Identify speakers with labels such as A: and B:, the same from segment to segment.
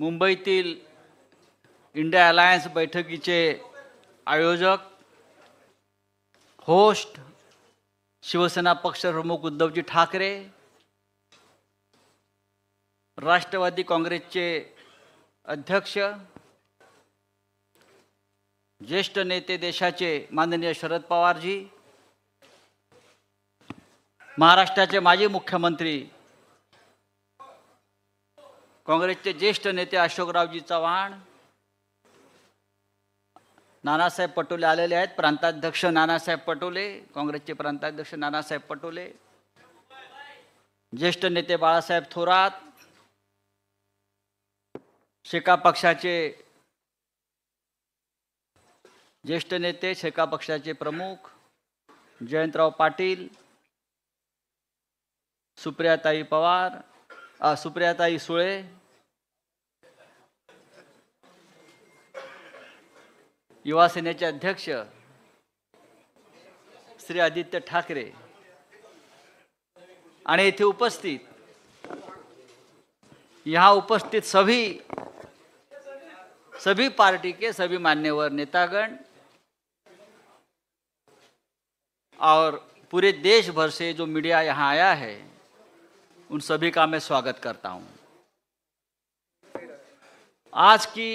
A: मुंबईतील India alliance बैठकीचे आयोजक host Shiv Sena पक्षप्रमुख उद्धवजी ठाकरे राष्ट्रवादी काँग्रेसचे अध्यक्ष ज्येष्ठ नेते देशाचे माननीय शरद पवारजी महाराष्ट्राचे माजी मुख्यमंत्री काँग्रेसचे ज्येष्ठ नेते अशोकरावजी चव्हाण नानासाहेब पटोले आलेले आहेत प्रांताध्यक्ष नानासाहेब पटोले काँग्रेसचे प्रांताध्यक्ष नानासाहेब पटोले ज्येष्ठ नेते बाळासाहेब थोरात शेका पक्षाचे ज्येष्ठ नेते शेका पक्षाचे प्रमुख जयंतराव पाटील सुप्रियाताई पवार सुप्रियाताई सुळे युवा सेनेचे अध्यक्ष श्री आदित्य ठाकरे आणि इथे उपस्थित यहां उपस्थित सभी सभी पार्टी के सभी मान्यवर नेतागण और पूरे देश भर से जो मीडिया यहाँ आया है उन सभी का मैं स्वागत करता हूँ आज की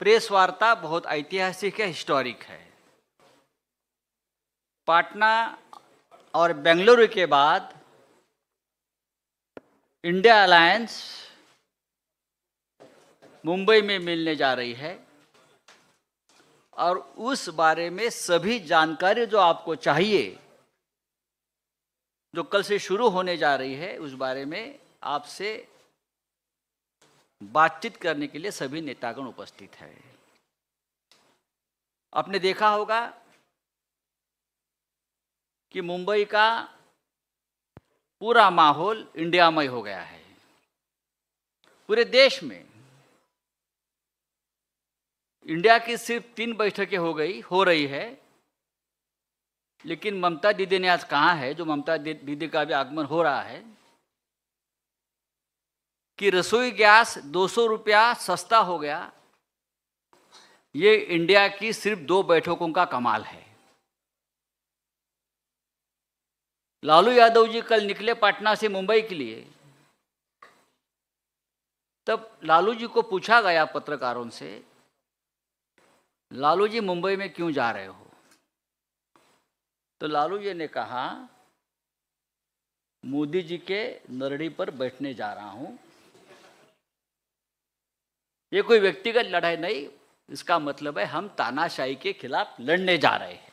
A: प्रेस वार्ता बहुत ऐतिहासिक है हिस्टोरिक है पाटना और बेंगलुरु के बाद इंडिया अलायंस मुंबई में मिलने जा रही है और उस बारे में सभी जानकारी जो आपको चाहिए जो कल से शुरू होने जा रही है उस बारे में आपसे बातचीत करने के लिए सभी नेतागण उपस्थित है आपने देखा होगा कि मुंबई का पूरा माहौल इंडियामय हो गया है पूरे देश में इंडिया की सिर्फ तीन बैठकें हो गई हो रही है लेकिन ममता दीदी ने आज कहा है जो ममता दीदी का भी आगमन हो रहा है कि रसोई गैस दो सौ रुपया सस्ता हो गया ये इंडिया की सिर्फ दो बैठकों का कमाल है लालू यादव जी कल निकले पटना से मुंबई के लिए तब लालू जी को पूछा गया पत्रकारों से लालू जी मुंबई में क्यों जा रहे हो तो लालू जी ने कहा मोदी जी के नरड़ी पर बैठने जा रहा हूं ये कोई व्यक्तिगत लड़ाई नहीं इसका मतलब है हम तानाशाही के खिलाफ लड़ने जा रहे हैं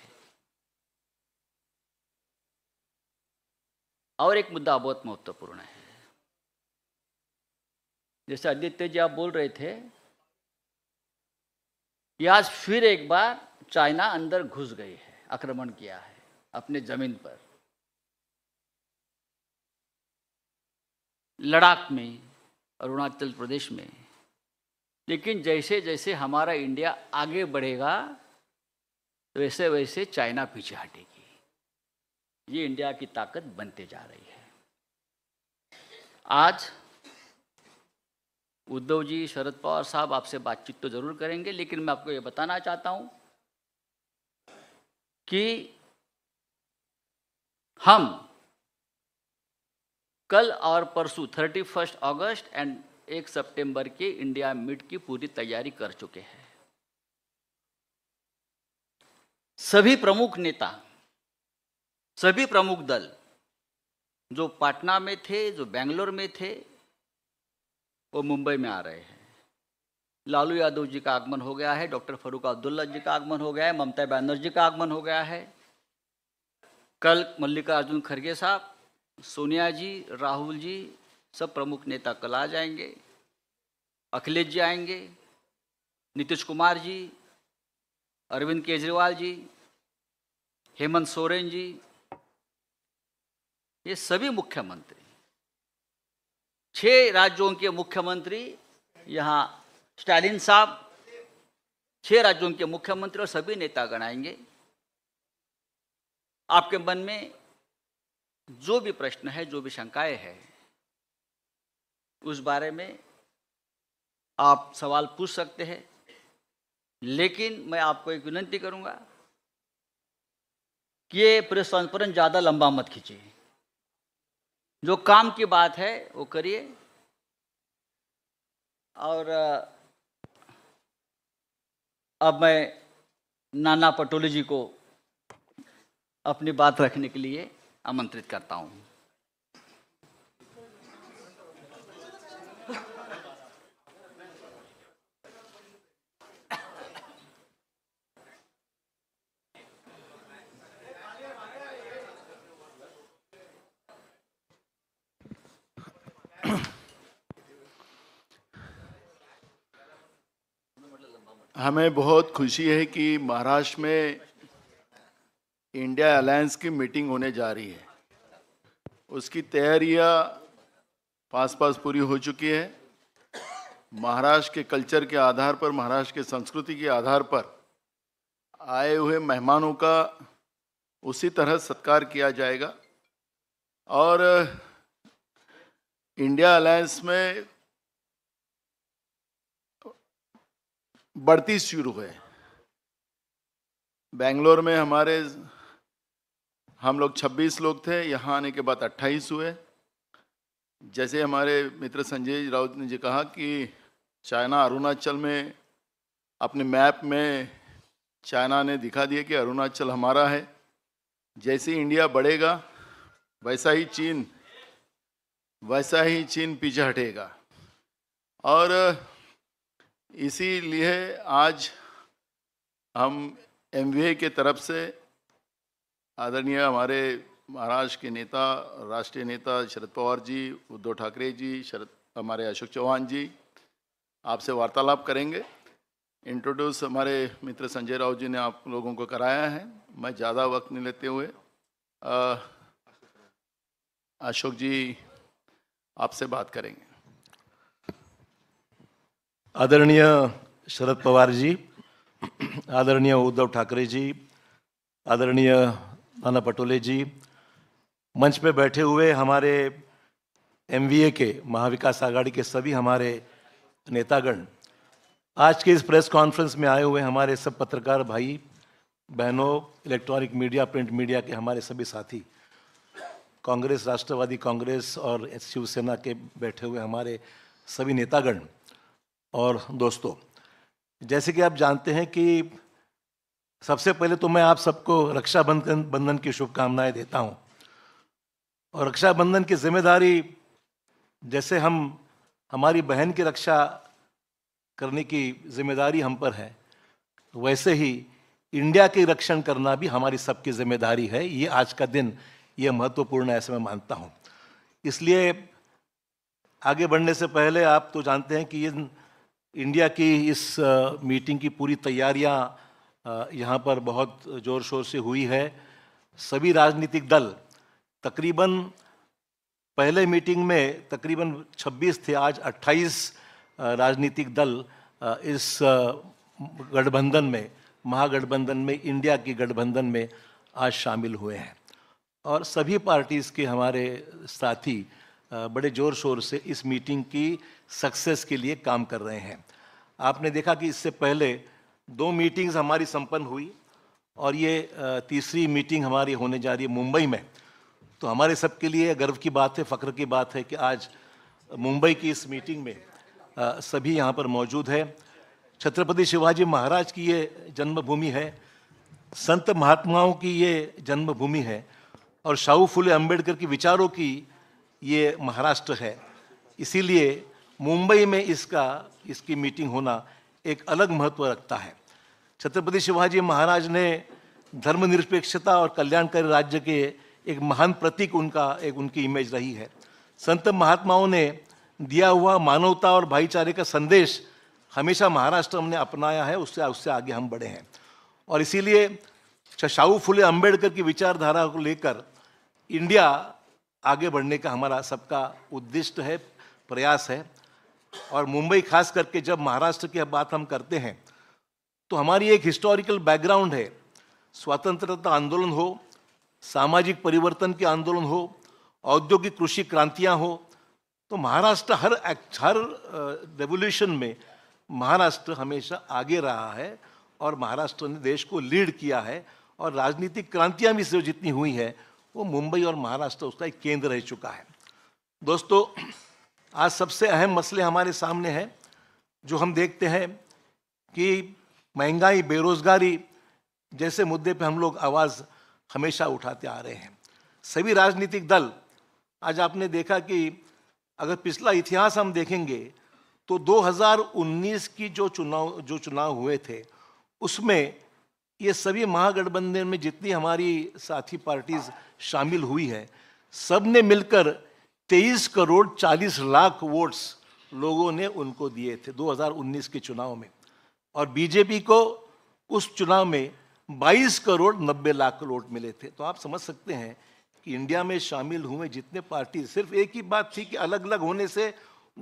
A: और एक मुद्दा बहुत महत्वपूर्ण है जैसे आदित्य जी आप बोल रहे थे आज फिर एक बार चाइना अंदर घुस गई है आक्रमण किया है अपने जमीन पर लडाख में अरुणाचल प्रदेश में लेकिन जैसे जैसे हमारा इंडिया आगे बढ़ेगा वैसे वैसे चाइना पीछे हटेगी ये इंडिया की ताकत बनते जा रही है आज उद्धव जी शरद पवार साहब आपसे बातचीत तो जरूर करेंगे लेकिन मैं आपको ये बताना चाहता हूं कि हम कल और परसों थर्टी फर्स्ट अगस्त एंड एक सितंबर के इंडिया मिट की पूरी तैयारी कर चुके हैं सभी प्रमुख नेता सभी प्रमुख दल जो पटना में थे जो बेंगलोर में थे वो मुंबई में आ रहे हैं लालू यादव जी का आगमन हो गया है डॉक्टर फरूक अब्दुल्ला जी का आगमन हो गया है ममता बनर्जी का आगमन हो गया है कल मल्लिकार्जुन खड़गे साहब सोनिया जी राहुल जी सब प्रमुख नेता कल आ जाएंगे अखिलेश जी आएंगे नीतीश कुमार जी अरविंद केजरीवाल जी हेमंत सोरेन जी ये सभी मुख्यमंत्री छह राज्यों के मुख्यमंत्री यहाँ स्टालिन साहब छह राज्यों के मुख्यमंत्री और सभी नेता गणाएंगे आपके मन में जो भी प्रश्न है जो भी शंकाएं हैं उस बारे में आप सवाल पूछ सकते हैं लेकिन मैं आपको एक विनती करूंगा कि ये प्रेस कॉन्फ्रेंस ज़्यादा लंबा मत खींचिए जो काम की बात है वो करिए और अब मैं नाना पटोले जी को अपनी बात रखने के लिए आमंत्रित करता हूँ
B: हमें बहुत खुशी है कि महाराष्ट्र में इंडिया अलायंस की मीटिंग होने जा रही है उसकी तैयारियां पास पास पूरी हो चुकी है महाराष्ट्र के कल्चर के आधार पर महाराष्ट्र के संस्कृति के आधार पर आए हुए मेहमानों का उसी तरह सत्कार किया जाएगा और इंडिया अलायंस में बढ़ती शुरू है बेंगलोर में हमारे हम लोग 26 लोग थे यहाँ आने के बाद 28 हुए जैसे हमारे मित्र संजय राउत ने जी कहा कि चाइना अरुणाचल में अपने मैप में चाइना ने दिखा दिया कि अरुणाचल हमारा है जैसे इंडिया बढ़ेगा वैसा ही चीन वैसा ही चीन पीछे हटेगा और इसीलिए आज हम एम के तरफ से आदरणीय हमारे महाराष्ट्र के नेता राष्ट्रीय नेता शरद पवार जी उद्धव ठाकरे जी शरद हमारे अशोक चौहान जी आपसे वार्तालाप करेंगे इंट्रोड्यूस हमारे मित्र संजय राव जी ने आप लोगों को कराया है मैं ज़्यादा वक्त नहीं लेते हुए अशोक जी आपसे बात करेंगे
C: आदरणीय शरद पवार जी आदरणीय उद्धव ठाकरे जी आदरणीय नाना पटोले जी मंच पे बैठे हुए हमारे एमवीए के महाविकास आघाड़ी के सभी हमारे नेतागण आज के इस प्रेस कॉन्फ्रेंस में आए हुए हमारे सब पत्रकार भाई बहनों इलेक्ट्रॉनिक मीडिया प्रिंट मीडिया के हमारे सभी साथी कांग्रेस राष्ट्रवादी कांग्रेस और शिवसेना के बैठे हुए हमारे सभी नेतागण और दोस्तों जैसे कि आप जानते हैं कि सबसे पहले तो मैं आप सबको रक्षाबंधन बंधन की शुभकामनाएं देता हूं और रक्षाबंधन की जिम्मेदारी जैसे हम हमारी बहन की रक्षा करने की जिम्मेदारी हम पर है तो वैसे ही इंडिया की रक्षण करना भी हमारी सबकी जिम्मेदारी है ये आज का दिन ये महत्वपूर्ण है ऐसे मैं मानता हूँ इसलिए आगे बढ़ने से पहले आप तो जानते हैं कि ये इंडिया की इस मीटिंग की पूरी तैयारियां यहाँ पर बहुत ज़ोर शोर से हुई है सभी राजनीतिक दल तकरीबन पहले मीटिंग में तकरीबन 26 थे आज 28 राजनीतिक दल इस गठबंधन में महागठबंधन में इंडिया की गठबंधन में आज शामिल हुए हैं और सभी पार्टीज़ के हमारे साथी बड़े ज़ोर शोर से इस मीटिंग की सक्सेस के लिए काम कर रहे हैं आपने देखा कि इससे पहले दो मीटिंग्स हमारी संपन्न हुई और ये तीसरी मीटिंग हमारी होने जा रही है मुंबई में तो हमारे सबके लिए गर्व की बात है फ़ख्र की बात है कि आज मुंबई की इस मीटिंग में सभी यहाँ पर मौजूद है छत्रपति शिवाजी महाराज की ये जन्मभूमि है संत महात्माओं की ये जन्मभूमि है और शाहू फुले अम्बेडकर के विचारों की ये महाराष्ट्र है इसीलिए मुंबई में इसका इसकी मीटिंग होना एक अलग महत्व रखता है छत्रपति शिवाजी महाराज ने धर्मनिरपेक्षता और कल्याणकारी राज्य के एक महान प्रतीक उनका एक उनकी इमेज रही है संत महात्माओं ने दिया हुआ मानवता और भाईचारे का संदेश हमेशा महाराष्ट्र हमने अपनाया है उससे उससे आगे हम बढ़े हैं और इसीलिए शाहू फुले अम्बेडकर की विचारधारा को लेकर इंडिया आगे बढ़ने का हमारा सबका उद्दिष्ट है प्रयास है और मुंबई खास करके जब महाराष्ट्र की बात हम करते हैं तो हमारी एक हिस्टोरिकल बैकग्राउंड है स्वतंत्रता आंदोलन हो सामाजिक परिवर्तन के आंदोलन हो औद्योगिक कृषि क्रांतियां हो तो महाराष्ट्र हर हर रेवोल्यूशन में महाराष्ट्र हमेशा आगे रहा है और महाराष्ट्र ने देश को लीड किया है और राजनीतिक क्रांतियां भी जो जितनी हुई हैं वो मुंबई और महाराष्ट्र उसका एक केंद्र रह चुका है दोस्तों आज सबसे अहम मसले हमारे सामने हैं जो हम देखते हैं कि महंगाई बेरोज़गारी जैसे मुद्दे पे हम लोग आवाज़ हमेशा उठाते आ रहे हैं सभी राजनीतिक दल आज आपने देखा कि अगर पिछला इतिहास हम देखेंगे तो 2019 की जो चुनाव जो चुनाव हुए थे उसमें ये सभी महागठबंधन में जितनी हमारी साथी पार्टीज शामिल हुई है सब ने मिलकर तेईस करोड़ चालीस लाख वोट्स लोगों ने उनको दिए थे 2019 के चुनाव में और बीजेपी को उस चुनाव में 22 करोड़ नब्बे लाख वोट मिले थे तो आप समझ सकते हैं कि इंडिया में शामिल हुए जितने पार्टी सिर्फ एक ही बात थी कि अलग अलग होने से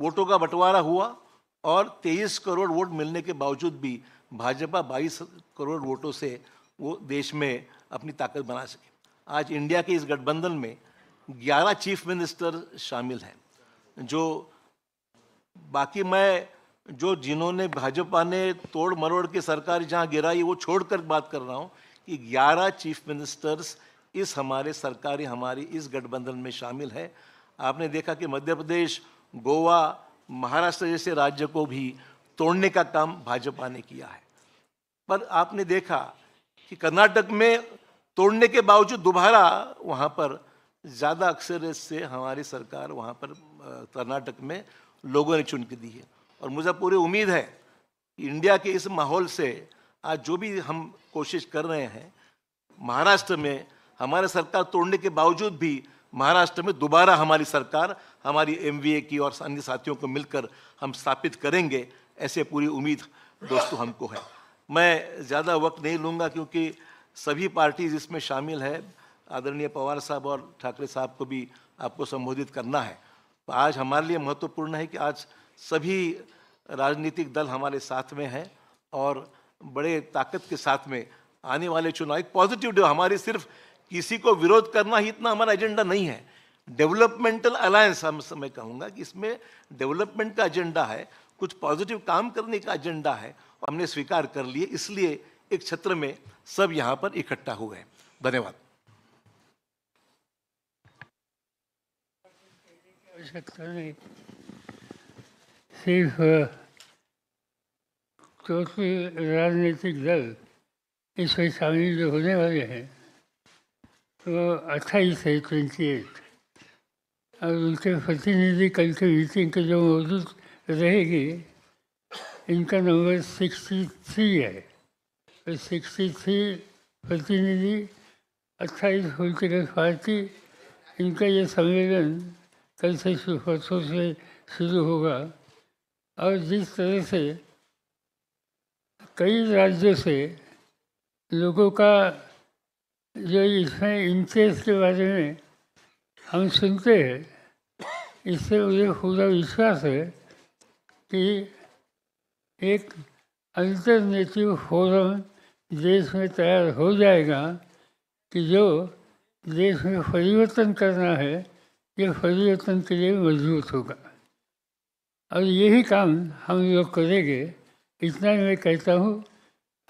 C: वोटों का बंटवारा हुआ और 23 करोड़ वोट मिलने के बावजूद भी भाजपा 22 करोड़ वोटों से वो देश में अपनी ताकत बना सके आज इंडिया के इस गठबंधन में 11 चीफ मिनिस्टर शामिल हैं जो बाकी मैं जो जिन्होंने भाजपा ने तोड़ मरोड़ के सरकार जहां गिराई वो छोड़कर बात कर रहा हूं कि 11 चीफ मिनिस्टर्स इस हमारे सरकारी हमारी इस गठबंधन में शामिल है आपने देखा कि मध्य प्रदेश गोवा महाराष्ट्र जैसे राज्य को भी तोड़ने का काम भाजपा ने किया है पर आपने देखा कि कर्नाटक में तोड़ने के बावजूद दोबारा वहाँ पर ज़्यादा अक्सर से हमारी सरकार वहाँ पर कर्नाटक में लोगों ने चुन के दी है और मुझे पूरी उम्मीद है कि इंडिया के इस माहौल से आज जो भी हम कोशिश कर रहे हैं महाराष्ट्र में हमारे सरकार तोड़ने के बावजूद भी महाराष्ट्र में दोबारा हमारी सरकार हमारी एम की और अन्य साथियों को मिलकर हम स्थापित करेंगे ऐसे पूरी उम्मीद दोस्तों हमको है मैं ज़्यादा वक्त नहीं लूँगा क्योंकि सभी पार्टीज इसमें शामिल है आदरणीय पवार साहब और ठाकरे साहब को भी आपको संबोधित करना है तो आज हमारे लिए महत्वपूर्ण है कि आज सभी राजनीतिक दल हमारे साथ में हैं और बड़े ताकत के साथ में आने वाले चुनाव एक पॉजिटिव हमारी सिर्फ किसी को विरोध करना ही इतना हमारा एजेंडा नहीं है डेवलपमेंटल अलायंस हम मैं कहूँगा कि इसमें डेवलपमेंट का एजेंडा है कुछ पॉजिटिव काम करने का एजेंडा है हमने स्वीकार कर लिए इसलिए एक छत्र में सब यहाँ पर इकट्ठा हुए हैं धन्यवाद
D: sektörini सिर्फ क्योंकि राजनीतिक दल इसमें शामिल जो होने वाले हैं वो तो अट्ठाईस है ट्वेंटी एट और उनके प्रतिनिधि कल की मीटिंग के जो मौजूद रहेगी इनका नंबर सिक्सटी थ्री है तो सिक्सटी थ्री प्रतिनिधि अट्ठाईस पॉलिटिकल पार्टी इनका ये सम्मेलन कल से परसों से शुरू होगा और जिस तरह से कई राज्यों से लोगों का जो इसमें इंटरेस्ट के बारे में हम सुनते हैं इससे मुझे पूरा विश्वास है कि एक अल्टरनेटिव फोरम देश में तैयार हो जाएगा कि जो देश में परिवर्तन करना है ये परिवर्तन के लिए मजबूत होगा और यही काम हम लोग करेंगे इतना मैं कहता हूँ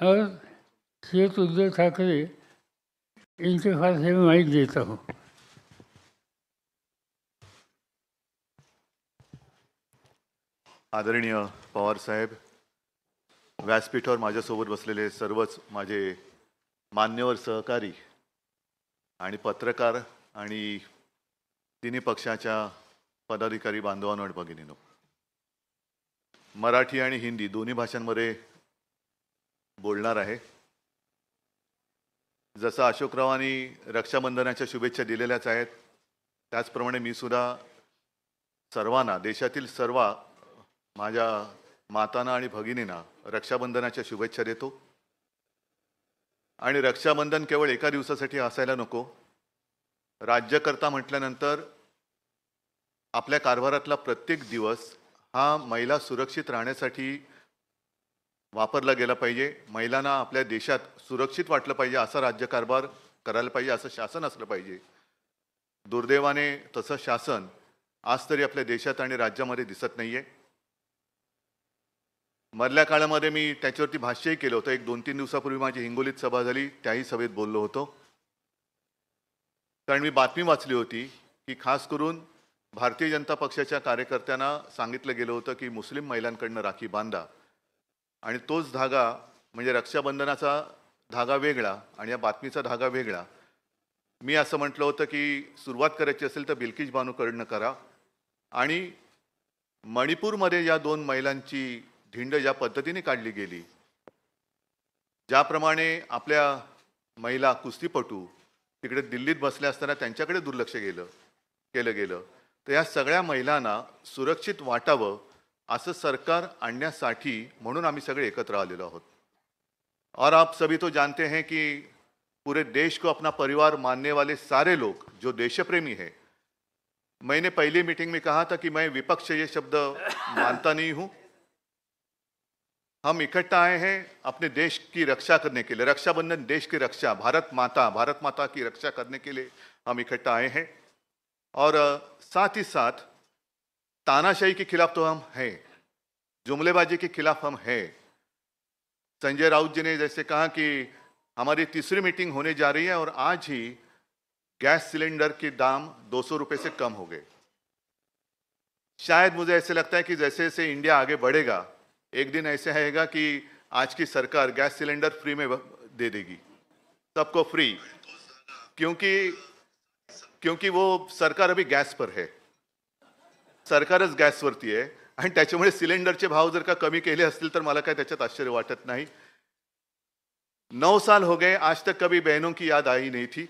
D: और श्रीयुक्त उद्धव ठाकरे इनके पास मैं माइक देता हूँ
E: आदरणीय पवार साहेब व्यासपीठावर माझ्यासोबत बसलेले सर्वच माझे मान्यवर सहकारी आणि पत्रकार आणि तिन्ही पक्षाच्या पदाधिकारी आणि भगिनीनो मराठी आणि हिंदी दोन्ही भाषांमध्ये बोलणार आहे जसं अशोकरावांनी रक्षाबंधनाच्या शुभेच्छा दिलेल्याच आहेत त्याचप्रमाणे मी सुद्धा सर्वांना देशातील सर्व माझ्या मातांना आणि भगिनींना रक्षाबंधनाच्या शुभेच्छा देतो आणि रक्षाबंधन केवळ एका दिवसासाठी असायला नको राज्यकर्ता म्हटल्यानंतर आपल्या कारभारातला प्रत्येक दिवस हा महिला सुरक्षित राहण्यासाठी वापरला गेला पाहिजे महिलांना आपल्या देशात सुरक्षित वाटलं पाहिजे असा राज्यकारभार करायला पाहिजे असं शासन असलं पाहिजे दुर्दैवाने तसं शासन आज तरी आपल्या देशात आणि राज्यामध्ये दिसत नाही आहे मधल्या काळामध्ये मी त्याच्यावरती भाष्यही केलं होतं एक दोन तीन दिवसापूर्वी माझी हिंगोलीत सभा झाली त्याही सभेत बोललो होतो कारण मी बातमी वाचली होती की खास करून भारतीय जनता पक्षाच्या कार्यकर्त्यांना सांगितलं गेलं होतं की मुस्लिम महिलांकडनं राखी बांधा आणि तोच धागा म्हणजे रक्षाबंधनाचा धागा वेगळा आणि या बातमीचा धागा वेगळा मी असं म्हटलं होतं की सुरुवात करायची असेल तर बिल्किज बानूकडनं करा आणि मणिपूरमध्ये या दोन महिलांची धिंड ज्या पद्धतीने काढली गेली ज्याप्रमाणे आपल्या महिला कुस्तीपटू तिकडे दिल्लीत बसल्या असताना त्यांच्याकडे दुर्लक्ष गेलं केलं गेलं तो या सग्या महिला सुरक्षित वाटाव अस सरकार आणण्यासाठी म्हणून आम्ही एकत्र आलेलो आहोत और आप सभी तो जानते हैं कि पूरे देश को अपना परिवार मानने वाले सारे लोग जो देशप्रेमी हैं मैंने पहली मीटिंग में कहा था कि मैं विपक्ष ये शब्द मानता नहीं हूं हम इकट्ठा आए हैं अपने देश की रक्षा करने के लिए रक्षाबंधन देश की रक्षा भारत माता भारत माता की रक्षा करने के लिए हम इकट्ठा आए हैं और साथ ही साथ तानाशाही के खिलाफ तो हम हैं जुमलेबाजी के खिलाफ हम हैं संजय राउत जी ने जैसे कहा कि हमारी तीसरी मीटिंग होने जा रही है और आज ही गैस सिलेंडर के दाम दो सौ से कम हो गए शायद मुझे ऐसे लगता है कि जैसे जैसे इंडिया आगे बढ़ेगा एक दिन ऐसे आएगा कि आज की सरकार गैस सिलेंडर फ्री में दे देगी सबको फ्री क्योंकि क्योंकि वो सरकार अभी गॅसवर आहे सरकारच गॅसवरती आहे आणि त्याच्यामुळे सिलेंडरचे भाव जर का कमी केले असतील तर मला काय त्याच्यात आश्चर्य वाटत नाही नऊ साल हो गए आज तक कभी बहनों की याद आई नहीं थी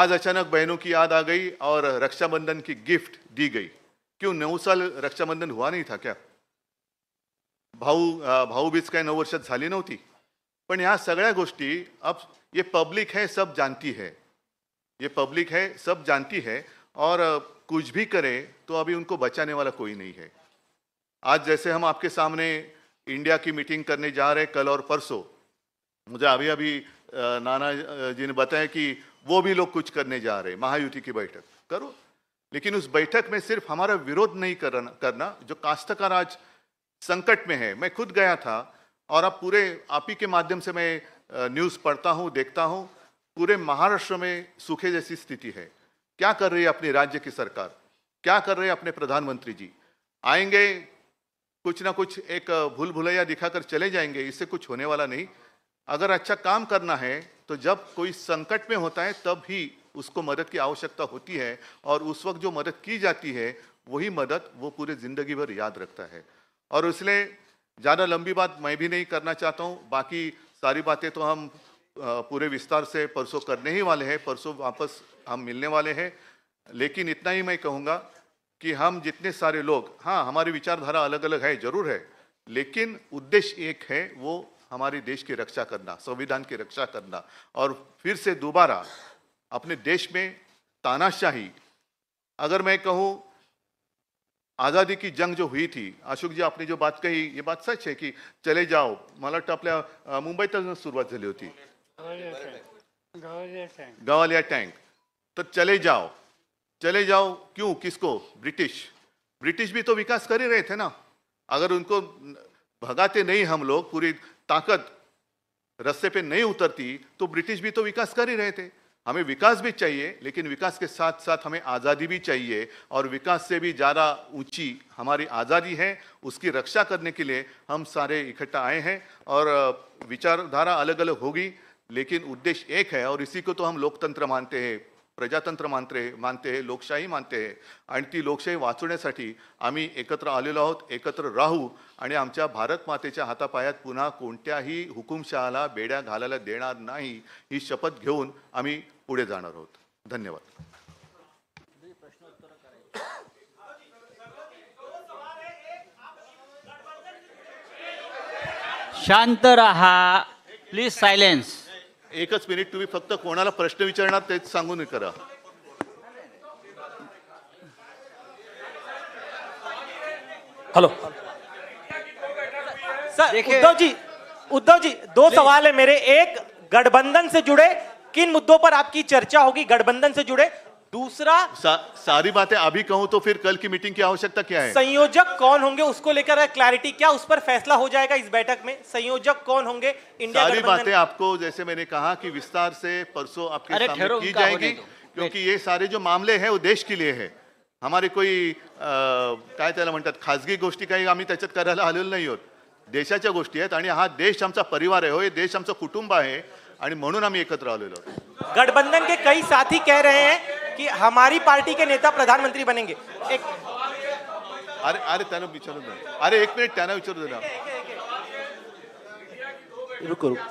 E: आज अचानक बहनों की याद आ गई और रक्षाबंधन की गिफ्ट दी गई क्यों नऊ साल रक्षाबंधन हुआ नहीं था क्या भाऊ बीच काय नऊ वर्षात झाली नव्हती पण या सगळ्या गोष्टी अब ये पब्लिक है सब जानती है ये पब्लिक है सब जानती है और कुछ भी करे तो अभी उनको बचाने वाला कोई नहीं है आज जैसे हम आपके सामने इंडिया की मीटिंग करने जा रहे हैं कल और परसों मुझे अभी अभी नाना जी ने बताया कि वो भी लोग कुछ करने जा रहे हैं महायुति की बैठक करो लेकिन उस बैठक में सिर्फ हमारा विरोध नहीं करना करना जो काश्तकार आज संकट में है मैं खुद गया था और अब पूरे आप ही के माध्यम से मैं न्यूज़ पढ़ता हूँ देखता हूँ पूरे महाराष्ट्र में सूखे जैसी स्थिति है क्या कर रही है अपने राज्य की सरकार क्या कर रहे हैं अपने प्रधानमंत्री जी आएंगे कुछ ना कुछ एक भूल भुलैया दिखाकर चले जाएंगे इससे कुछ होने वाला नहीं अगर अच्छा काम करना है तो जब कोई संकट में होता है तब ही उसको मदद की आवश्यकता होती है और उस वक्त जो मदद की जाती है वही मदद वो पूरे ज़िंदगी भर याद रखता है और इसलिए ज़्यादा लंबी बात मैं भी नहीं करना चाहता हूँ बाकी सारी बातें तो हम पूरे विस्तार से परसों करने ही वाले हैं परसों वापस हम मिलने वाले हैं लेकिन इतना ही मैं कहूँगा कि हम जितने सारे लोग हाँ हमारी विचारधारा अलग अलग है जरूर है लेकिन उद्देश्य एक है वो हमारे देश की रक्षा करना संविधान की रक्षा करना और फिर से दोबारा अपने देश में तानाशाही अगर मैं कहूँ आज़ादी की जंग जो हुई थी अशोक जी आपने जो बात कही ये बात सच है कि चले जाओ मतलब अपने मुंबई तक शुरुआत होती
D: गवालिया
E: टैंक तो चले जाओ चले जाओ क्यों किसको ब्रिटिश ब्रिटिश भी तो विकास कर ही रहे थे ना अगर उनको भगाते नहीं हम लोग पूरी ताकत रस्ते पे नहीं उतरती तो ब्रिटिश भी तो विकास कर ही रहे थे हमें विकास भी चाहिए लेकिन विकास के साथ साथ हमें आज़ादी भी चाहिए और विकास से भी ज़्यादा ऊंची हमारी आज़ादी है उसकी रक्षा करने के लिए हम सारे इकट्ठा आए हैं और विचारधारा अलग अलग होगी लेकिन उद्देश्य एक है और इसी को तो हम लोकतंत्र मानते हैं प्रजातंत्र मानते मानते हैं लोकशाही मानते हैं आणि ती लोकशाही वाचवण्यासाठी आम्ही एकत्र आलेलो आहोत एकत्र राहू आणि आमच्या भारत मातेच्या हातापायात पुन्हा कोणत्याही हुकुमशहाला बेड्या घालायला देणार नाही ही शपथ घेऊन आम्ही पुढे जाणार आहोत धन्यवाद शांत रहा प्लीज सायलेन्स एक मिनिट तुम्ही फक्त कोणाला प्रश्न विचारणार तेच सांगून करा हेलो
F: सर उद्धव जी उद्धव जी दो सवाल है मेरे एक गठबंधन से जुड़े किन मुद्दों पर आपकी चर्चा होगी गठबंधन से जुड़े दूसरा
E: सा, सारी बातें अभी कहूं तो फिर कल की मीटिंग की आवश्यकता क्या है
F: संयोजक कौन होंगे उसको लेकर क्लैरिटी क्या उस पर फैसला हो जाएगा इस बैठक में संयोजक कौन होंगे इंडिया सारी बातें आपको
E: जैसे मैंने कहा कि विस्तार से परसों आपके सामने की जाएगी क्योंकि ये सारे जो मामले हैं वो देश के लिए है हमारे कोई काय त्याला म्हणतात गोष्टी काही आम्ही त्याच्यात करायला आलेलो नाही आहोत देशाच्या गोष्टी आहेत आणि हा देश आमचा परिवार आहे हो ये देश आमचं कुटुंब आहे आणि म्हणून आम्ही एकत्र आलेलो गठबंधन के कई साथी कह रहे हैं कि हमारी पार्टी के नेता प्रधानमंत्री बनेंगे एक अरे अरे तेना विचार अरे एक मिनट त्यांना विचारू द्या रुको रुको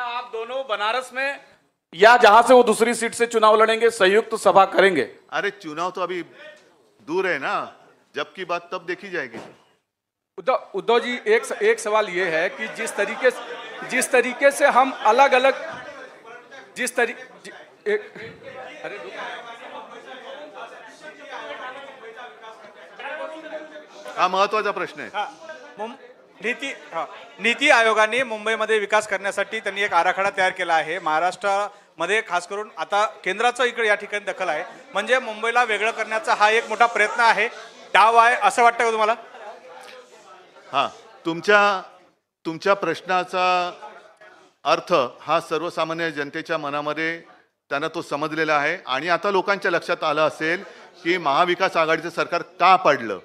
F: आप दोनों बनारस में
E: या जहां से
G: वो दूसरी सीट से चुनाव लड़ेंगे संयुक्त तो सभा करेंगे
E: अरे चुनाव तो अभी दूर है ना जबकि बात तब देखी जाएगी उद्धव उद्धव जी एक एक सवाल
G: ये है कि जिस तरीके से जिस तरीके से हम अलग अलग जिस तरीके अरे
F: हा महत्वाचा प्रश्न आहे नीती नीती आयोगाने मुंबईमध्ये विकास करण्यासाठी त्यांनी एक आराखडा तयार केला आहे महाराष्ट्रामध्ये खास करून आता केंद्राचं इकडे या ठिकाणी दखल आहे म्हणजे मुंबईला वेगळं करण्याचा हा एक मोठा
E: प्रयत्न आहे डाव आहे असं वाटतं का तुम्हाला हां तुमच्या तुमच्या प्रश्नाचा अर्थ हा सर्वसामान्य जनतेच्या मनामध्ये त्यांना तो समजलेला आहे आणि आता लोकांच्या लक्षात आलं असेल की महाविकास आघाडीचं सरकार का पडलं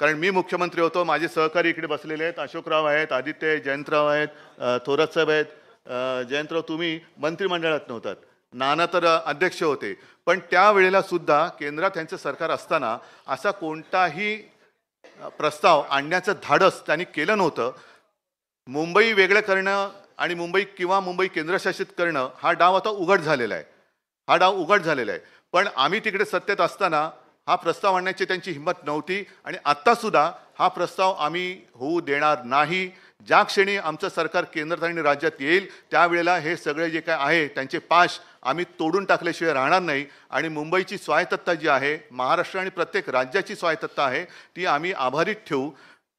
E: कारण मी मुख्यमंत्री होतो माझे सहकारी इकडे बसलेले आहेत अशोकराव आहेत आदित्य जयंतराव आहेत थोरात साहेब आहेत जयंतराव तुम्ही मंत्रिमंडळात नव्हतात नाना तर अध्यक्ष होते पण त्यावेळेला सुद्धा केंद्रात त्यांचं सरकार असताना असा कोणताही प्रस्ताव आणण्याचं धाडस त्यांनी केलं नव्हतं मुंबई वेगळं करणं आणि मुंबई किंवा मुंबई केंद्रशासित करणं हा डाव आता उघड झालेला आहे हा डाव उघड झालेला आहे पण आम्ही तिकडे सत्तेत असताना हा प्रस्ताव आणण्याची त्यांची हिंमत नव्हती आणि आत्तासुद्धा हा प्रस्ताव आम्ही होऊ देणार नाही ज्या क्षणी आमचं सरकार केंद्रात आणि राज्यात येईल त्यावेळेला हे सगळे जे काय आहे त्यांचे पाश आम्ही तोडून टाकल्याशिवाय राहणार नाही आणि मुंबईची स्वायत्तता जी आहे महाराष्ट्र आणि प्रत्येक राज्याची स्वायत्तता आहे ती आम्ही आभारीत ठेवू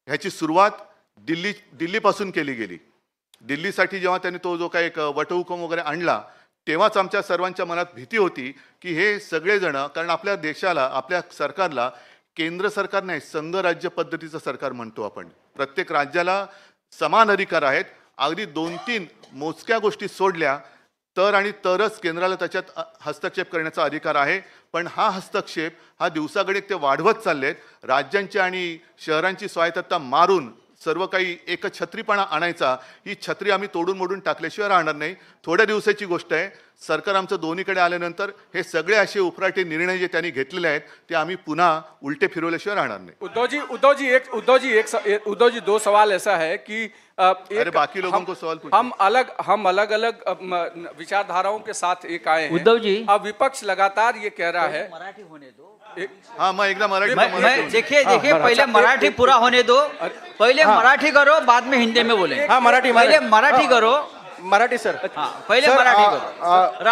E: ह्याची सुरुवात दिल्ली दिल्लीपासून केली गेली दिल्लीसाठी जेव्हा त्यांनी तो जो काही एक वटहुकम वगैरे आणला तेव्हाच आमच्या सर्वांच्या मनात भीती होती की हे सगळेजणं कारण आपल्या देशाला आपल्या सरकारला केंद्र सरकार नाही संघराज्य पद्धतीचं सरकार म्हणतो आपण प्रत्येक राज्याला समान अधिकार आहेत अगदी दोन तीन मोजक्या गोष्टी सोडल्या तर आणि तरच केंद्राला त्याच्यात हस्तक्षेप करण्याचा अधिकार आहे पण हा हस्तक्षेप हा दिवसागणिक ते वाढवत चाललेत राज्यांची आणि शहरांची स्वायत्तता मारून सर्व काही एक छत्रीपणा आणायचा ही छत्री आम्ही तोडून मोडून टाकल्याशिवाय राहणार नाही थोड्या दिवसाची गोष्ट आहे सरकार आमचं दोन्हीकडे आल्यानंतर हे सगळे असे उफराटे निर्णय जे त्यांनी घेतलेले आहेत ते आम्ही पुन्हा उलटे फिरवल्याशिवाय राहणार नाही
G: उद्धवजी उद्धवजी एक उद्धवजी एक उद्धवजी दो सवाल असा आहे की अरे बाकी लोगों को सवाल हम अलग हम अलग अलग विचारधाराओं के साथ एक आए हैं उद्धव जी अब विपक्ष लगातार ये कह रहा है
A: मराठी होने दो
G: हाँ मैं एकदम मराठी देखिए हाँ, देखिए पहले मराठी पूरा होने
A: दो पहले हाँ। मराठी करो बाद में हिंदी
G: में बोले हाँ मराठी पहले
F: मराठी हाँ, करो मराठी सर पहले पहिले मराठी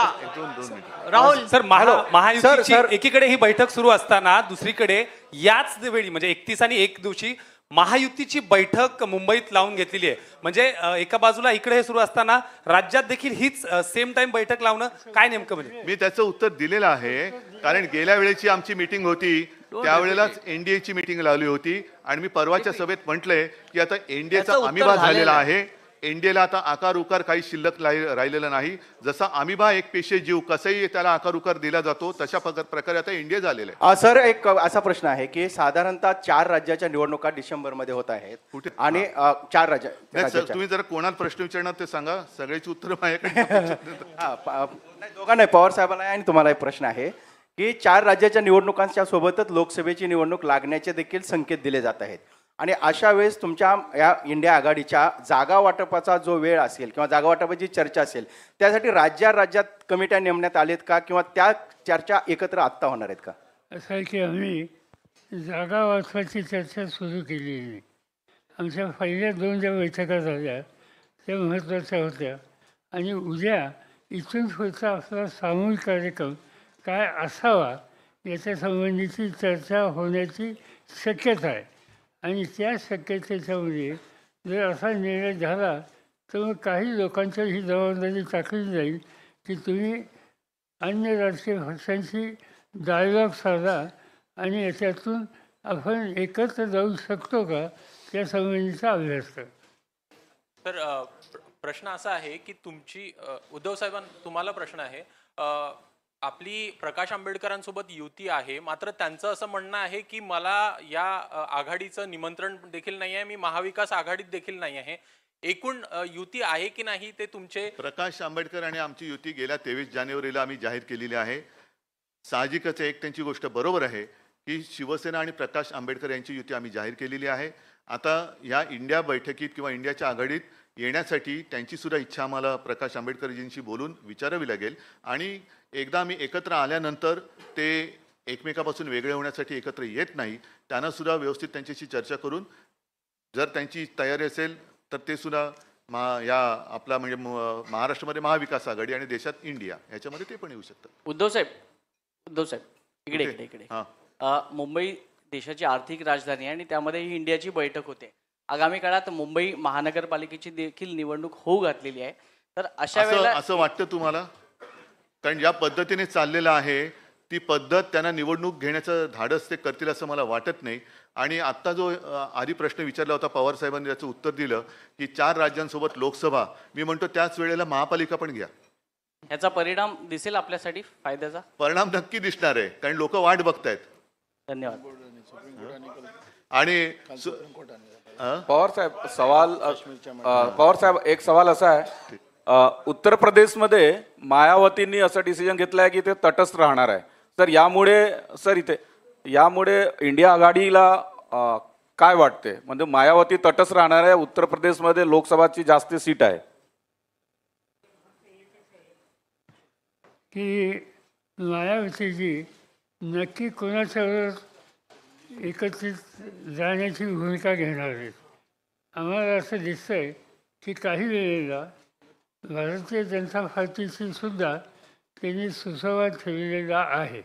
F: राहुल सर महालो महायुतीची एकीकडे ही बैठक सुरू असताना दुसरीकडे याच वेळी म्हणजे एकतीस आणि एक दिवशी महायुतीची बैठक मुंबईत लावून घेतलेली आहे
E: म्हणजे एका बाजूला इकडे हे सुरू असताना राज्यात देखील हीच सेम टाइम बैठक लावणं काय नेमकं म्हणजे मी त्याचं उत्तर दिलेलं आहे कारण गेल्या वेळेची आमची मीटिंग होती त्यावेळेलाच एनडीएची मीटिंग लावली होती आणि मी परवाच्या सभेत म्हटलंय की आता एनडीएचा अमिबाद झालेला आहे इंडियाला आता आकार उकार काही शिल्लक राहिलेलं नाही जसा अमिबा एक पेशे जीव कसंही त्याला आकार उकार दिला जातो तशा प्रकारे आता इंडिया झालेलं
F: आहे सर एक असा प्रश्न आहे की साधारणतः चार राज्याच्या निवडणुका डिसेंबरमध्ये होत आहेत कुठे आणि चार राज्य तुम्ही
E: जर कोणाला प्रश्न विचारणार ते सांगा सगळ्याची उत्तर
F: दोघांना पवार साहेबांना आणि तुम्हाला एक प्रश्न आहे की चार राज्याच्या निवडणुकांच्या सोबतच लोकसभेची निवडणूक लागण्याचे देखील संकेत दिले जात आहेत आणि अशा वेळेस तुमच्या या इंडिया आघाडीच्या जागा वाटपाचा जो वेळ असेल किंवा जागा वाटपाची चर्चा असेल त्यासाठी राज्या राज्यात कमिट्या नेमण्यात आलेत का किंवा त्या चर्चा एकत्र आत्ता होणार आहेत का
D: असं आहे की आम्ही जागा वाटपाची चर्चा सुरू केली आहे आमच्या पहिल्या दोन ज्या बैठका झाल्या त्या महत्त्वाच्या होत्या आणि उद्या इथून पुढचा आपला सामूहिक कार्यक्रम काय असावा याच्यासंबंधीची चर्चा होण्याची शक्यता आहे आणि त्या शक्यतेच्यामध्ये जर असा निर्णय झाला तर मग काही लोकांच्या ही जबाबदारी टाकली जाईल की तुम्ही अन्य राजकीय पक्षांशी डायलॉग साधा आणि याच्यातून आपण एकत्र जाऊ शकतो का या संबंधीचा अभ्यास कर
F: तर प्रश्न असा आहे की तुमची उद्धव साहेबां तुम्हाला प्रश्न आहे आपली प्रकाश आंबेडकरांसोबत युती आहे मात्र त्यांचं असं म्हणणं आहे की मला या आघाडीचं निमंत्रण देखील नाही आहे मी महाविकास आघाडीत देखील नाही आहे
E: एकूण युती आहे की नाही ते तुमचे प्रकाश आंबेडकर आणि आमची युती गेल्या तेवीस जानेवारीला आम्ही जाहीर केलेली आहे साहजिकच एक त्यांची गोष्ट बरोबर आहे की शिवसेना आणि प्रकाश आंबेडकर यांची युती आम्ही जाहीर केलेली आहे आता या इंडिया बैठकीत किंवा इंडियाच्या आघाडीत येण्यासाठी त्यांचीसुद्धा इच्छा आम्हाला प्रकाश आंबेडकरजींशी बोलून विचारावी लागेल आणि एकदा आम्ही एकत्र आल्यानंतर ते एकमेकापासून वेगळे होण्यासाठी एकत्र येत नाही त्यांनासुद्धा व्यवस्थित त्यांच्याशी चर्चा करून जर त्यांची तयारी असेल तर ते सुद्धा मा या आपला म्हणजे महाराष्ट्रामध्ये महाविकास आघाडी आणि देशात इंडिया याच्यामध्ये ते पण येऊ शकतात उद्धव साहेब
A: उद्धव साहेब
E: इकडे इकडे इकडे मुंबई
A: देशाची आर्थिक राजधानी आहे आणि त्यामध्ये ही इंडियाची बैठक होते आगामी काळात मुंबई महानगरपालिकेची
E: देखील निवडणूक होऊ घातलेली आहे तर अशा वेळेला असं वाटतं तुम्हाला कारण ज्या पद्धतीने चाललेलं आहे ती पद्धत त्यांना निवडणूक घेण्याचं धाडस ते करतील असं मला वाटत नाही आणि आत्ता जो आधी प्रश्न विचारला होता पवार साहेबांनी त्याचं उत्तर दिलं की चार राज्यांसोबत लोकसभा मी म्हणतो त्याच वेळेला महापालिका पण घ्या
A: ह्याचा परिणाम
F: दिसेल आपल्यासाठी फायद्याचा
E: परिणाम नक्की दिसणार आहे कारण लोक वाट बघतायत धन्यवाद आणि पवार साहेब सवाल
D: पवार
G: साहेब एक सवाल असा आहे उत्तर प्रदेश मध्ये मायावतींनी असं डिसिजन घेतलं आहे की ते तटस्थ राहणार आहे तर यामुळे सर इथे यामुळे इंडिया आघाडीला काय वाटते म्हणजे मायावती तटस राहणार आहे उत्तर प्रदेश मध्ये लोकसभाची जास्त सीट आहे
D: की मायावतीची नक्की कोणाच्या एकत्रित जाण्याची भूमिका घेणार आहेत आम्हाला असं दिसतं आहे की काही वेळेला भारतीय जनता पार्टीशी सुद्धा त्यांनी सुसंवाद ठेवलेला आहे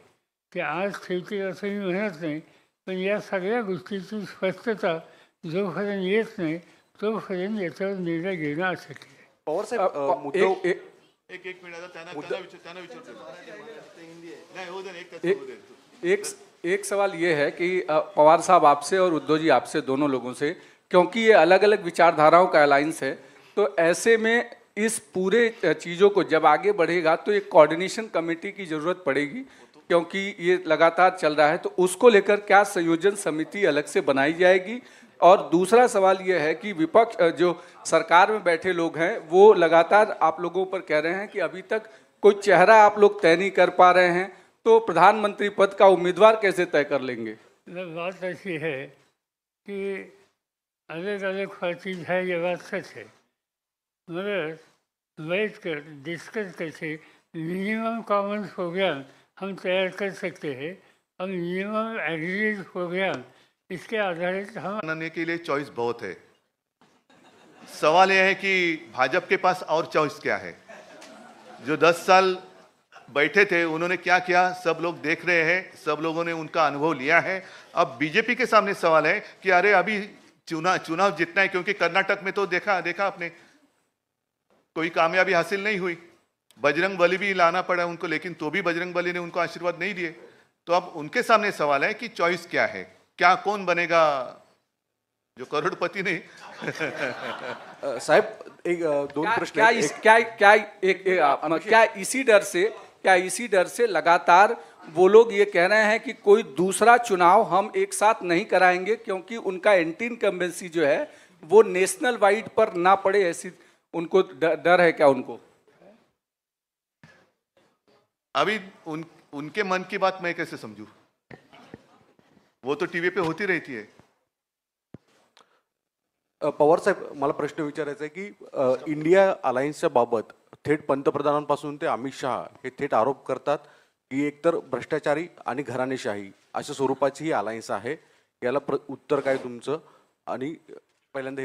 D: ते आज ठेवतील असं मी म्हणत नाही पण या सगळ्या गोष्टीची स्पष्टता जोपर्यंत येत नाही तोपर्यंत याच्यावर निर्णय घेणं अशक्य आहे
E: एक एक- त्यांना विचार
G: एक एक सवाल ये है कि पवार साहब आपसे और उद्धव जी आपसे दोनों लोगों से क्योंकि ये अलग अलग विचारधाराओं का अलायंस है तो ऐसे में इस पूरे चीज़ों को जब आगे बढ़ेगा तो एक कोऑर्डिनेशन कमेटी की ज़रूरत पड़ेगी क्योंकि ये लगातार चल रहा है तो उसको लेकर क्या संयोजन समिति अलग से बनाई जाएगी और दूसरा सवाल यह है कि विपक्ष जो सरकार में बैठे लोग हैं वो लगातार आप लोगों पर कह रहे हैं कि अभी तक कोई चेहरा आप लोग तय नहीं कर पा रहे हैं तो प्रधानमंत्री पद का उम्मीदवार कैसे तय कर लेंगे
D: मतलब बात ऐसी है कि अलग अलग हर चीज़ है ये बात सच है मगर बैठ कर डिस्कस करके मिनिमम कॉमन प्रोग्राम हम तैयार कर सकते हैं और मिनिमम एग्रीड प्रोग्राम इसके आधारित हम
E: बनाने के लिए चॉइस बहुत है सवाल यह है कि भाजपा के पास और चॉइस क्या है जो 10 साल बैठे थे उन्होंने क्या किया सब लोग देख रहे हैं सब लोगों ने उनका अनुभव लिया है अब बीजेपी के सामने सवाल है कि अरे अभी चुनाव चुनाव जीतना है क्योंकि कर्नाटक में तो देखा देखा आपने कोई कामयाबी हासिल नहीं हुई बजरंग बली भी लाना पड़ा उनको लेकिन तो भी बजरंग बली ने उनको आशीर्वाद नहीं दिए तो अब उनके सामने सवाल है कि चॉइस क्या है क्या कौन बनेगा जो करोड़पति नहीं
G: साहब एक दोनों प्रश्न क्या, क्या, क्या, क्या, एक, क्या इसी डर से क्या इसी डर से लगातार वो लोग ये कह रहे हैं कि कोई दूसरा चुनाव हम एक साथ नहीं कराएंगे क्योंकि उनका एंटी इनकम्बेंसी जो है वो नेशनल वाइड पर ना
E: पड़े ऐसी उनको डर है क्या उनको अभी उन उनके मन की बात मैं कैसे समझू वो तो टीवी पे होती रहती है पवार साहेब मला प्रश्न विचारायचा
G: आहे की इंडिया अलायन्सच्या बाबत थेट पंतप्रधानांपासून ते अमित शहा हे थेट आरोप करतात की एकतर भ्रष्टाचारी आणि घराणेशाही अशा स्वरूपाची ही अलायन्स आहे याला प्र उत्तर काय तुमचं आणि पहिल्यांदा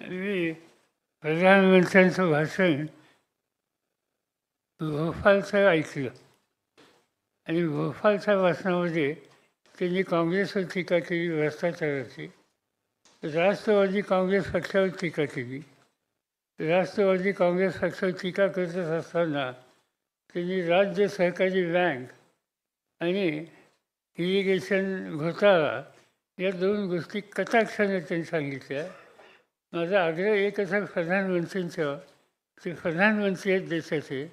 D: हे प्रधानमंत्र्यांचं भाषण भोपाळचं ऐकलं आणि वफालसाहेब भाषणामध्ये त्यांनी काँग्रेसवर टीका केली भ्रष्टाचाराची राष्ट्रवादी काँग्रेस पक्षावर टीका केली राष्ट्रवादी काँग्रेस पक्षावर टीका करत असताना त्यांनी राज्य सहकारी बँक आणि इरिगेशन घोटाळा या दोन गोष्टी कटाक्षाने त्यांनी सांगितल्या माझा आग्रह एक असा प्रधानमंत्र्यांचा ते प्रधानमंत्री आहेत देशाचे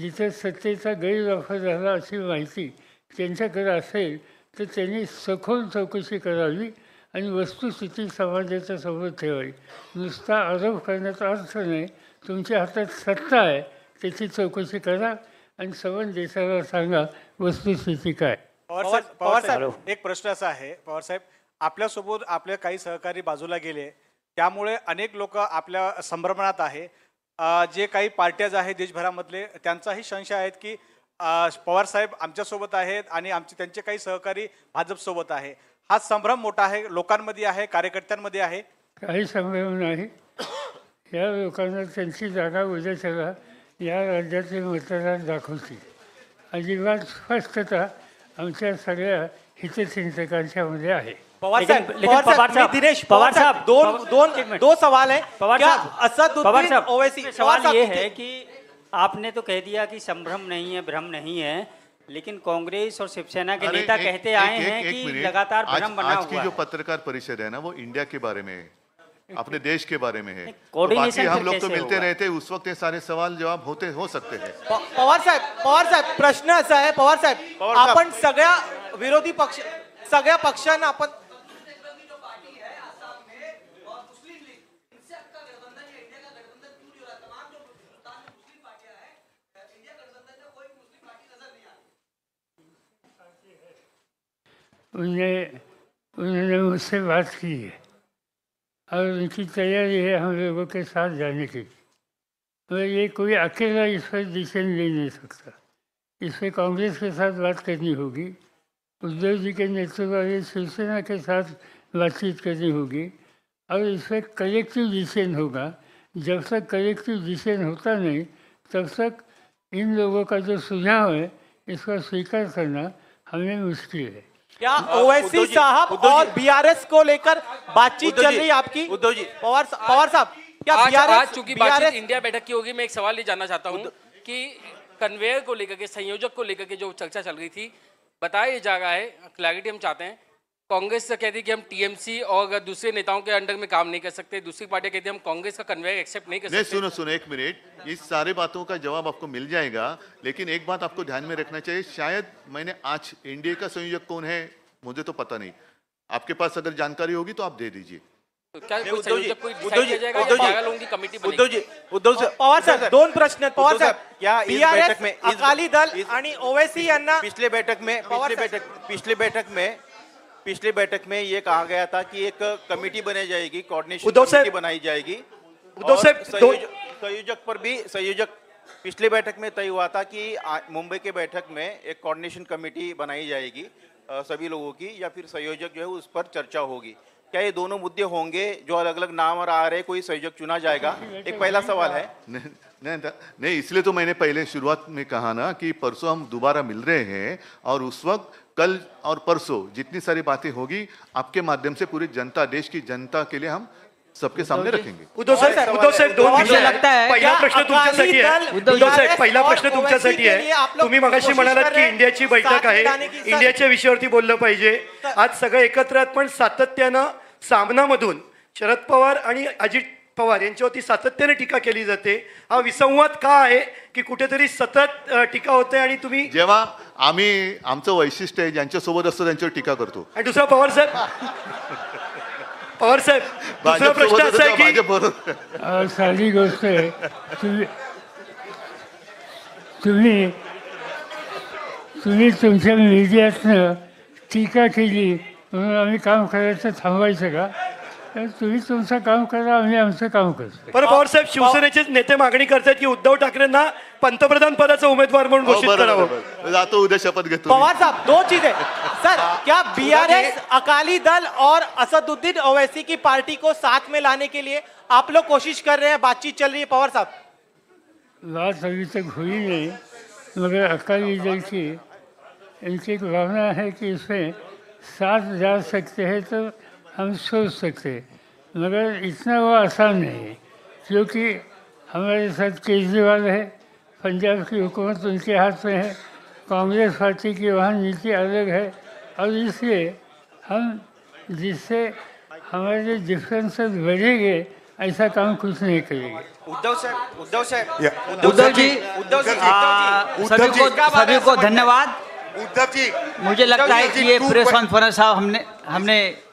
D: जिथे सत्तेचा गैरवापर झाला अशी माहिती त्यांच्याकडे असेल तर त्यांनी सखोल चौकशी करावी आणि वस्तुस्थिती समाजाच्या समोर ठेवावी नुसता आरोप करण्याचा अर्थ नाही तुमच्या हातात सत्ता आहे त्याची चौकशी करा आणि सवन देशाला सांगा वस्तुस्थिती काय
F: पवारसाहेब साहेब एक प्रश्न असा आहे पवारसाहेब आपल्यासोबत आपले काही सहकारी बाजूला गेले त्यामुळे अनेक लोक आपल्या संभ्रमणात आहे जे काही पार्ट्याज आहे देशभरामधले त्यांचाही संशय आहेत की पवारसाहेब आमच्यासोबत आहेत आणि आमचे त्यांचे काही सहकारी भाजपसोबत आहे हा संभ्रम मोठा आहे लोकांमध्ये आहे कार्यकर्त्यांमध्ये आहे
D: काही संभ्रम नाही या लोकांना त्यांची जागा उद्या सगळा या राज्यातील मतदारात दाखवतील अजिबात स्पष्टता आमच्या सगळ्या हितचिंतकांच्या मध्ये आहे पवार साहब पवार साहब दिनेश पवार साहब दोन दोन दो सवाल है पवार साहब पवार साहब ओवैसी सवाल ये है
A: कि आपने तो कह दिया कि संभ्रम नहीं है भ्रम नहीं है लेकिन कांग्रेस और शिवसेना के नेता कहते आए हैं कि लगातार आज, बना आज की जो
E: पत्रकार परिषद है ना वो इंडिया के बारे में है अपने देश के बारे में है तो बाकी हम तो लोग तो मिलते रहते उस वक्त सारे सवाल जवाब होते हो सकते हैं
F: पवार साहब पवार साहब प्रश्न ऐसा है पवार साहब अपन सग विरोधी पक्ष सग पक्षांना
D: उनने उन्होंने मुझसे बात की है और उनकी तैयारी है हम लोगों के साथ जाने की मैं ये कोई अकेला इस पर डिसीजन ले नहीं सकता इस पर कांग्रेस के साथ बात करनी होगी उद्धव जी के नेतृत्व वाले शिवसेना के साथ बातचीत करनी होगी और इस पर कलेक्टिव डिसीजन होगा जब तक कलेक्टिव डिसीजन होता नहीं तब तक इन लोगों का जो सुझाव है इसका स्वीकार करना हमें मुश्किल है
F: क्या ओवैसी साहब और बीआरएस को लेकर बातचीत चल रही आपकी उद्धव जी पवार पवार साहब क्या बीआरएस चूंकि बातचीत
G: इंडिया बैठक की होगी मैं एक सवाल ये जानना चाहता हूँ कि कन्वेयर को लेकर के संयोजक को लेकर के जो चर्चा चल रही थी बताया जा रहा है क्लैरिटी हम चाहते हैं कांग्रेस कहती है कि हम टीएमसी और दूसरे नेताओं के अंडर में काम नहीं कर सकते दूसरी पार्टी कहती है हम कांग्रेस का कन्वे एक्सेप्ट नहीं कर सकते सुनो
E: सुनो एक मिनट इस सारे बातों का जवाब आपको मिल जाएगा लेकिन एक बात आपको ध्यान में रखना चाहिए शायद मैंने आज एनडीए का संयोजक कौन है मुझे तो पता नहीं आपके पास अगर जानकारी होगी तो आप दे दीजिए
G: तो दोन
F: पिछले बैठक में पिछले बैठक में पिछले बैठक में ये कहा गया था कि एक कमेटी बनाई जाएगी कोऑर्डिनेशन कमेटी बनाई जाएगी उद्धव साहब संयोजक पर भी संयोजक पिछले बैठक में तय हुआ था कि मुंबई के बैठक में एक कोऑर्डिनेशन कमेटी बनाई जाएगी सभी लोगों की या फिर संयोजक जो है उस पर चर्चा होगी क्या ये दोनों मुद्दे होंगे जो अलग अलग नाम और आ रहे कोई संयोजक चुना जाएगा एक पहला सवाल है
E: नहीं नहीं, नहीं इसलिए तो मैंने पहले शुरुआत में कहा ना कि परसों हम दोबारा मिल रहे हैं और उस वक्त कल और परसों जितनी सारी बातें होगी आपके माध्यम से पूरी जनता देश की जनता के लिए हम सबके सामने रखेंगे उद्धव साहेब उद्धव साहेब दोन पहिला प्रश्न तुमच्यासाठी आहे पहिला प्रश्न तुमच्यासाठी
F: आहे तुम्ही मगाशी म्हणालात की इंडियाची बैठक आहे इंडियाच्या विषयावरती बोललं पाहिजे आज सगळं एकत्र आहेत, पण सातत्यानं सामनामधून शरद पवार आणि अजित पवार यांच्यावरती सातत्याने टीका केली जाते हा विसंवाद का आहे की कुठेतरी सतत
E: टीका होते आणि तुम्ही जेव्हा आम्ही आमचं वैशिष्ट्य आहे ज्यांच्यासोबत असतो त्यांच्यावर टीका करतो
F: आणि दुसरा पवार साहेब पवार साहेब दुसरा प्रश्न
D: असा की गोष्ट आहे तुम्ही तुम्ही तुम्ही तुमच्या मीडियातनं टीका केली म्हणून आम्ही काम करायचं थांबवायचं का तुम्ही तुमचं काम करा आम्ही आमचं काम करतो
F: पण पवार साहेब नेते मागणी करतात की उद्धव ठाकरेंना पंतप्रधान पदाचा उमेदवार
E: घोषित उद्या शपथ घेतो पवार
F: साहब दो चीजें सर क्या बी आर एस अकाली दल और असदुद्दीन ओवैसी की पार्टी को साथ में लाने के लिए आप लोग कोशिश कर रहे हैं बातचीत चल रही है पवार साहब
D: बात अभी तक हुई नहीं मगर अकाली दल की इनकी एक भावना है कि इसमें साथ जा सकते हैं तो हम सोच सकते मगर इतना वो आसान नहीं क्योंकि हमारे साथ केजरीवाल है पंजाब की हुकूमत तो उनके हाथ में है कांग्रेस पार्टी की वहाँ नीति अलग है और इसलिए हम जिससे हमारे डिफरेंसेस बढ़ेंगे ऐसा काम कुछ नहीं करेंगे
F: उद्धव साहब
A: उद्धव जी उद्धव जी सभी को सभी को धन्यवाद उद्धव जी मुझे लगता है कि ये प्रेस कॉन्फ्रेंस हमने हमने